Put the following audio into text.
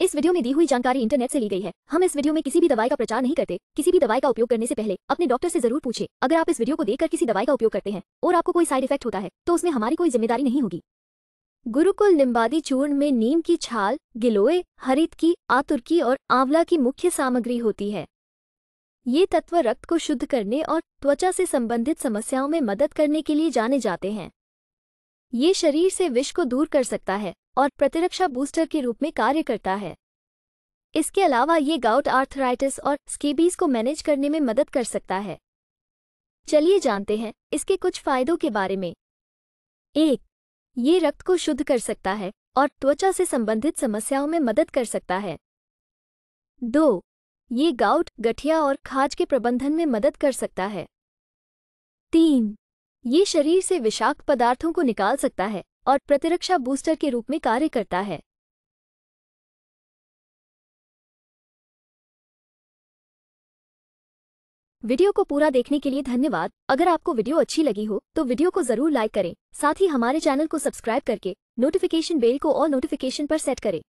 इस वीडियो में दी हुई जानकारी इंटरनेट से ली गई है हम इस वीडियो में किसी भी दवाई का प्रचार नहीं करते किसी भी दवाई का उपयोग करने से पहले अपने डॉक्टर से जरूर पूछे अगर आप इस वीडियो को देखकर किसी दवाई का उपयोग करते हैं और आपको कोई साइड इफेक्ट होता है तो उसमें हमारी कोई जिम्मेदारी नहीं होगी गुरुकुल निम्बादी चूर्ण में नीम की छाल गिलोय हरित की आतुर्की और आंवला की मुख्य सामग्री होती है ये तत्व रक्त को शुद्ध करने और त्वचा से संबंधित समस्याओं में मदद करने के लिए जाने जाते हैं ये शरीर से विष को दूर कर सकता है और प्रतिरक्षा बूस्टर के रूप में कार्य करता है इसके अलावा ये गाउट आर्थराइटिस और स्केबीज को मैनेज करने में मदद कर सकता है चलिए जानते हैं इसके कुछ फायदों के बारे में एक ये रक्त को शुद्ध कर सकता है और त्वचा से संबंधित समस्याओं में मदद कर सकता है दो ये गाउट गठिया और खाज के प्रबंधन में मदद कर सकता है तीन ये शरीर से विषाक्त पदार्थों को निकाल सकता है और प्रतिरक्षा बूस्टर के रूप में कार्य करता है वीडियो को पूरा देखने के लिए धन्यवाद अगर आपको वीडियो अच्छी लगी हो तो वीडियो को जरूर लाइक करें साथ ही हमारे चैनल को सब्सक्राइब करके नोटिफिकेशन बेल को और नोटिफिकेशन पर सेट करें